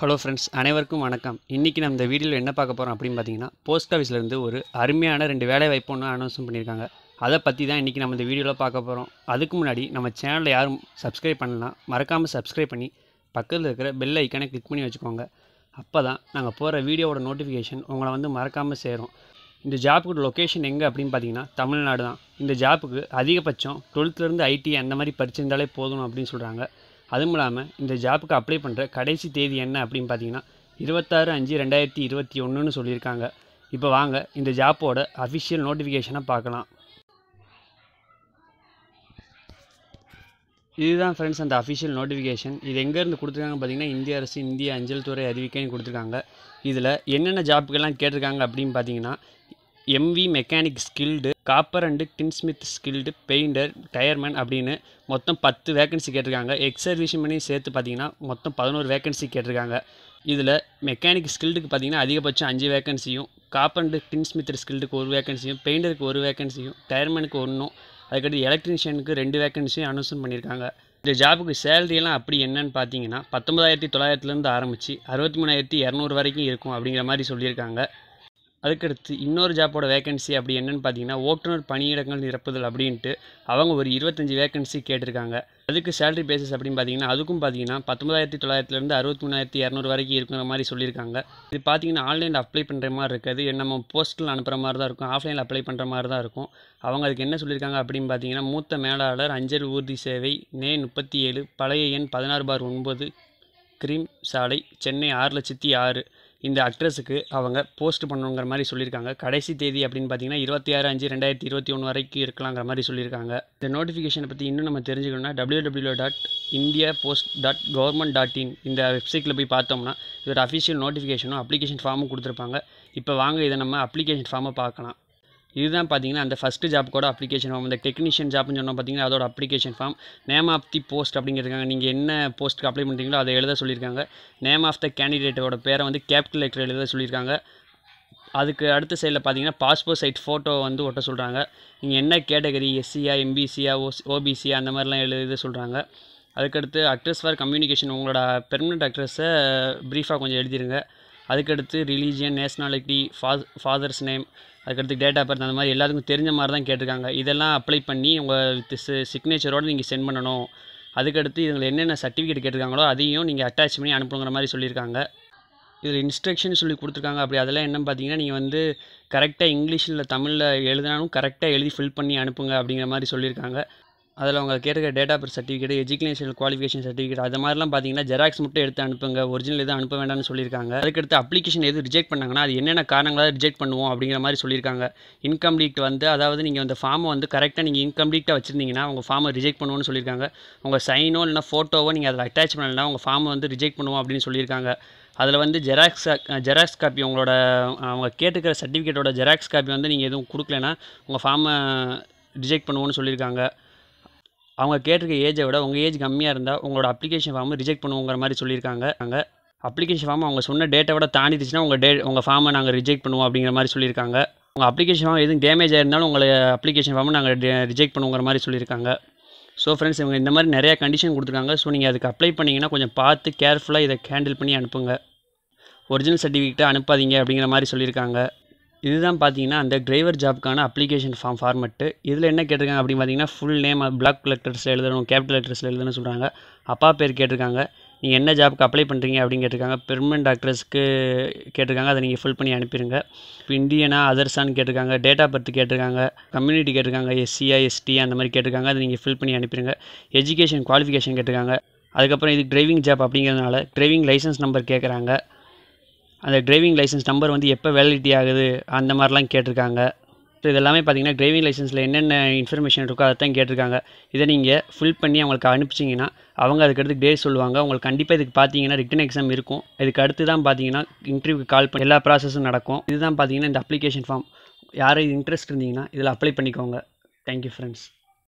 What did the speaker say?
hello friends அனைவருக்கும் வணக்கம் இன்றைக்கி நம்ம இந்த வீடியோவில் என்ன பார்க்க போகிறோம் அப்படின்னு பார்த்தீங்கன்னா போஸ்ட் ஆஃபீஸ்லேருந்து ஒரு அருமையான ரெண்டு வேலை வாய்ப்பு ஒன்று அனௌன்ஸும் பண்ணியிருக்காங்க அதை பற்றி தான் இன்றைக்கி நம்ம இந்த வீடியோவில் பார்க்க போகிறோம் அதுக்கு முன்னாடி நம்ம சேனலில் யாரும் சப்ஸ்கிரைப் பண்ணலாம் மறக்காமல் சப்ஸ்கிரைப் பண்ணி பக்கத்தில் இருக்கிற பெல் ஐக்கானை கிளிக் பண்ணி வச்சுக்கோங்க அப்போ தான் நாங்கள் போகிற வீடியோவோட நோட்டிஃபிகேஷன் உங்களை வந்து மறக்காமல் சேரும் இந்த ஜாப்புக்கு லொக்கேஷன் எங்கே அப்படின்னு பார்த்தீங்கன்னா தமிழ்நாடு தான் இந்த ஜாப்புக்கு அதிகபட்சம் டுவெல்த்துலேருந்து ஐடி அந்த மாதிரி படிச்சிருந்தாலே போதும் அப்படின்னு சொல்கிறாங்க அதுவும் இல்லாமல் இந்த ஜாப்புக்கு அப்ளை பண்ணுற கடைசி தேதி என்ன அப்படின்னு பார்த்தீங்கன்னா இருபத்தாறு அஞ்சு ரெண்டாயிரத்தி இருபத்தி ஒன்றுன்னு சொல்லியிருக்காங்க இப்போ வாங்க இந்த ஜாப்போட அஃபிஷியல் நோட்டிஃபிகேஷனை பார்க்கலாம் இதுதான் ஃப்ரெண்ட்ஸ் அந்த அஃபிஷியல் நோட்டிஃபிகேஷன் இது எங்கேருந்து கொடுத்துருக்காங்க பார்த்தீங்கன்னா இந்திய அரசு இந்திய அஞ்சல் துறை அறிவிக்கைன்னு கொடுத்துருக்காங்க இதில் என்னென்ன ஜாப்புக்கெல்லாம் கேட்டிருக்காங்க அப்படின்னு பார்த்தீங்கன்னா MV mechanic skilled copper and tinsmith skilled painter tyreman அப்படின்னு மொத்தம் பத்து வேகன்சி கேட்டிருக்காங்க எக்ஸர்விஷன்மனையும் பண்ணி சேர்த்து பார்த்தீங்கன்னா மொத்தம் பதினோரு வேகன்சி கேட்டிருக்காங்க இதில் மெக்கானிக் ஸ்கில்டுக்கு பார்த்தீங்கன்னா அதிகபட்சம் அஞ்சு வேகன்சியும் காப்பர் அண்டு டின்ஸ்மித் ஸ்கில்டுக்கு ஒரு வேகன்சியும் பெயிண்டருக்கு ஒரு வேகன்சியும் டயர்மேனுக்கு ஒன்றும் அதுக்கடுத்து எலக்ட்ரிஷியனுக்கு ரெண்டு வேகன்சியும் அனௌன்ஸ் பண்ணியிருக்காங்க இந்த ஜாபுக்கு சேலரியெல்லாம் அப்படி என்னன்னு பார்த்தீங்கன்னா பத்தொம்பதாயிரத்தி தொள்ளாயிரத்துலேருந்து ஆரம்பித்து அறுபத்தி மூணாயிரத்தி இரநூறு வரைக்கும் இருக்கும் அப்படிங்கிற மாதிரி சொல்லியிருக்காங்க அதுக்கடுத்து இன்னொரு ஜாப்போட வேகன்சி அப்படி என்னென்னு பார்த்தீங்கன்னா ஓட்டுநர் பணியிடங்கள் நிரப்புதல் அப்படின்ட்டு அவங்க ஒரு இருபத்தஞ்சி வேகன்சி கேட்டிருக்காங்க அதுக்கு சேலரி பேசஸ் அப்படின்னு பார்த்தீங்கன்னா அதுக்கும் பார்த்தீங்கன்னா பத்தொன்பதாயிரத்தி தொள்ளாயிரத்துலேருந்து அறுபத்தி மூணாயிரத்தி இரநூறு வரைக்கும் இருக்கிற மாதிரி சொல்லியிருக்காங்க இது பார்த்தீங்கன்னா ஆன்லைனில் அப்ளை பண்ணுற மாதிரி இருக்காது நம்ம போஸ்ட்டில் அனுப்புகிற மாதிரி தான் இருக்கும் ஆஃப்லைனில் அப்ளை பண்ணுற மாதிரி தான் இருக்கும் அவங்க அதுக்கு என்ன சொல்லியிருக்காங்க அப்படின்னு பார்த்தீங்கன்னா மூத்த மேலாளர் அஞ்சல் ஊர்தி சேவை நே முப்பத்தி ஏழு பழைய எண் பதினாறு பார் ஒன்பது கிரீம் சாலை சென்னை ஆறு லட்சத்தி ஆறு இந்த அட்ரஸுக்கு அவங்க போஸ்ட் பண்ணணுங்கிற மாதிரி சொல்லியிருக்காங்க கடைசி தேதி அப்படின்னு பார்த்தீங்கன்னா இருபத்தி ஆறு அஞ்சு ரெண்டாயிரத்தி இருபத்தி ஒன்று வரைக்கும் இருக்கலாங்கிற மாதிரி சொல்லியிருக்காங்க இந்த நோட்டிஃபிகேஷனை பற்றி இன்னும் நம்ம தெரிஞ்சுக்கணும்னா W W dot India post dot government dot in இந்த வெப்சைட்டில் போய் பார்த்தோம்னா இதோட அஃபிஷியல் நோட்டிஃபிகேஷனும் அப்ளிகேஷன் ஃபார்மும் கொடுத்துருப்பாங்க இப்போ வாங்க இதை நம்ம அப்ளிகேஷன் ஃபார்மை பார்க்கலாம் இதுதான் பார்த்தீங்கன்னா அந்த ஃபஸ்ட்டு கூட அப்ளிகேஷன் ஃபார்ம் இந்த டெக்னீஷியன் ஜாப்னு சொன்னால் பார்த்தீங்கன்னா அதோட application form name of the post அப்படிங்கிறதுக்காங்க நீங்கள் என்ன போஸ்ட்டுக்கு அப்ளை பண்ணுறீங்களோ அதை எழுத சொல்லியிருக்காங்க நேம் ஆஃப் த கேண்டிடேட்டோட பேரை வந்து கேபிட்டல் லெட்டர் எழுத சொல்லியிருக்காங்க அதுக்கு அடுத்த சைடில் பார்த்தீங்கன்னா பாஸ்போர்ட் சைட் ஃபோட்டோ வந்து ஒட்ட சொல்கிறாங்க நீங்கள் என்ன கேட்டகரி எஸ்சியா எம்பிசியா ஓஸ் ஓபிசியா அந்த மாதிரிலாம் எழுத சொல்கிறாங்க அதுக்கடுத்து அக்ட்ரஸ் ஃபார் கம்யூனிகேஷன் உங்களோட பெர்மனெண்ட் அக்ட்ரஸை ப்ரீஃபாக கொஞ்சம் எழுதிடுங்க அதுக்கடுத்து ரிலீஜியன் நேஷ்னாலிட்டி ஃபா ஃபாதர்ஸ் நேம் அதுக்கடுத்து டேட் ஆஃப் பர்த் அந்த மாதிரி எல்லாத்துக்கும் தெரிஞ்ச மாதிரி தான் கேட்டிருக்காங்க இதெல்லாம் அப்ளை பண்ணி உங்கள் வித் சிக்னேச்சரோடு நீங்கள் சென்ட் பண்ணணும் அதுக்கடுத்து இதில் என்னென்ன சர்டிஃபிகேட் கேட்டிருக்காங்களோ அதையும் நீங்கள் அட்டாச் பண்ணி அனுப்புங்கிற மாதிரி சொல்லியிருக்காங்க இதில் இன்ஸ்ட்ரக்ஷன் சொல்லி கொடுத்துருக்காங்க அப்படி அதெல்லாம் என்னென்னு பார்த்தீங்கன்னா நீங்கள் வந்து கரெக்டாக இங்கிலீஷில் தமிழில் எழுதினாலும் கரெக்டாக எழுதி ஃபில் பண்ணி அனுப்புங்க அப்படிங்கிற மாதிரி சொல்லியிருக்காங்க அதில் அவங்க கேட்டுக்கிற date of birth certificate education qualification certificate அது மாதிரிலாம் பார்த்தீங்கன்னா ஜெராக்ஸ் மட்டும் எடுத்து அனுப்புங்க ஒரிஜினல் எதுவும் அனுப்ப வேண்டாம்னு சொல்லியிருக்காங்க அதுக்கடுத்து அப்ளிகேஷன் எதுவும் ரிஜெக்ட் பண்ணாங்கன்னா அது என்னென்ன காரணங்களாக ரிஜெக்ட் பண்ணுவோம் அப்படிங்கிற மாதிரி சொல்லியிருக்காங்க இன்கம்ப்ளீட் வந்து அதாவது நீங்கள் அந்த ஃபார்மை வந்து கரெக்டாக நீங்கள் இன்கம்ப்ளீட்டாக வச்சிருந்தீங்கன்னா உங்கள் ஃபார்மை ரிஜெக்ட் பண்ணுவோன்னு சொல்லியிருக்காங்க உங்கள் சைனோ இல்லைனா ஃபோட்டோவோ நீங்கள் அதில் அட்டாச் பண்ணலைன்னா உங்கள் ஃபார்மை வந்து ரிஜெக்ட் பண்ணுவோம் அப்படின்னு சொல்லியிருக்காங்க அதில் வந்து ஜெராக்ஸ் ஜெராக்ஸ் காப்பி உங்களோட அவங்க கேட்டுக்கிற சர்டிஃபிகேட்டோட ஜெராக்ஸ் காப்பி வந்து நீங்கள் எதுவும் கொடுக்கலன்னா உங்கள் ஃபார்மை ரிஜெக்ட் பண்ணுவோன்னு சொல்லியிருக்காங்க அவங்க கேட்டிருக்க ஏஜை விட உங்கள் ஏஜ் கம்மியாக இருந்தால் உங்களோட அப்ளிகேஷன் ஃபார்மை ரிஜெக்ட் பண்ணுவோங்கிற மாதிரி சொல்லியிருக்காங்க அங்கே அப்ளிகேஷன் ஃபார்ம் அவங்க சொன்ன டேட்டை விட தாண்டிடுச்சுன்னா உங்கள் டே உங்கள் ஃபார்மை நாங்கள் ரிஜெக்ட் பண்ணுவோம் அப்படிங்கிற மாதிரி சொல்லியிருக்காங்க உங்கள் அப்ளிகேஷன் ஃபார்ம் எதுவும் டேமேஜ் ஆயிருந்தாலும் உங்களை அப்ளிகேஷன் ஃபார்மை நாங்கள் ரிஜெக்ட் பண்ணுவோங்கிற மாதிரி சொல்லியிருக்காங்க ஸோ ஃப்ரெண்ட்ஸ் இவங்க இந்த மாதிரி நிறையா கண்டிஷன் கொடுத்துருக்காங்க ஸோ நீங்கள் அதுக்கு அப்ளை பண்ணிங்கன்னா கொஞ்சம் பார்த்து கேர்ஃபுல்லாக இதை ஹேண்டில் பண்ணி அனுப்புங்க ஒரிஜினல் சர்டிஃபிகேட்டை அனுப்பாதீங்க அப்படிங்கிற மாதிரி சொல்லியிருக்காங்க இதுதான் பார்த்தீங்கன்னா அந்த டிரைவர் ஜாப்க்கான அப்ளிகேஷன் ஃபார்ம் ஃபார்மெட்டு இதில் என்ன கேட்டிருக்காங்க அப்படின்னு பார்த்தீங்கன்னா ஃபுல் நேம் பிளாக் லெட்டர்ஸில் எழுதணும் கேபிட்டல் லெட்டர்ஸில் எழுதணும்னு சொல்கிறாங்க அப்பா பேர் கேட்டிருக்காங்க நீங்கள் என்ன ஜாப்க்கு அப்ளை பண்ணுறீங்க அப்படின்னு கேட்டிருக்காங்க பெர்மனன்ட் டாக்டர்ஸ்க்கு கேட்டிருக்காங்க அதை நீங்கள் ஃபில் பண்ணி அனுப்பிடுங்க இப்போ இந்தியனா அதர்ஸான்னு கேட்டிருக்காங்க டேட் ஆஃப் பர்த் கேட்டிருக்காங்க கம்யூனிட்டி கேட்டிருக்காங்க எஸ்சியா எஸ்டி அந்த மாதிரி கேட்டிருக்காங்க அதை நீங்கள் ஃபில் பண்ணி அனுப்பிடுங்க எஜுகேஷன் குவாலிஃபிகேஷன் கேட்டிருக்காங்க அதுக்கப்புறம் இது டிரைவிங் ஜாப் அப்படிங்கிறதுனால டிரைவிங் லைசன்ஸ் நம்பர் கேட்குறாங்க அந்த டிரைவிங் லைசன்ஸ் நம்பர் வந்து எப்போ வேலிடிட்டி ஆகுது அந்த மாதிரிலாம் கேட்டிருக்காங்க ஸோ இதெல்லாமே பார்த்தீங்கன்னா டிரைவிங் லைசன்ஸில் என்னென்ன இன்ஃபர்மேஷன் இருக்கோ அதை தான் கேட்டிருக்காங்க இதை நீங்கள் ஃபில் பண்ணி அவங்களுக்கு அனுப்பிச்சிங்கன்னா அவங்க அதுக்கடுத்து டேட் சொல்லுவாங்க உங்களுக்கு கண்டிப்பாக இதுக்கு பார்த்தீங்கன்னா ரிட்டன் எக்ஸாம் இருக்கும் இதுக்கு அடுத்து தான் பார்த்தீங்கன்னா இன்டர்வியூக்கு கால் பண்ணி எல்லா ப்ராசஸும் நடக்கும் இதுதான் பார்த்தீங்கன்னா இந்த அப்ளிகேஷன் ஃபார்ம் யாரும் இன்ட்ரெஸ்ட் இருந்தீங்கன்னா இதில் அப்ளை பண்ணிக்கோங்க தேங்க்யூ ஃப்ரெண்ட்ஸ்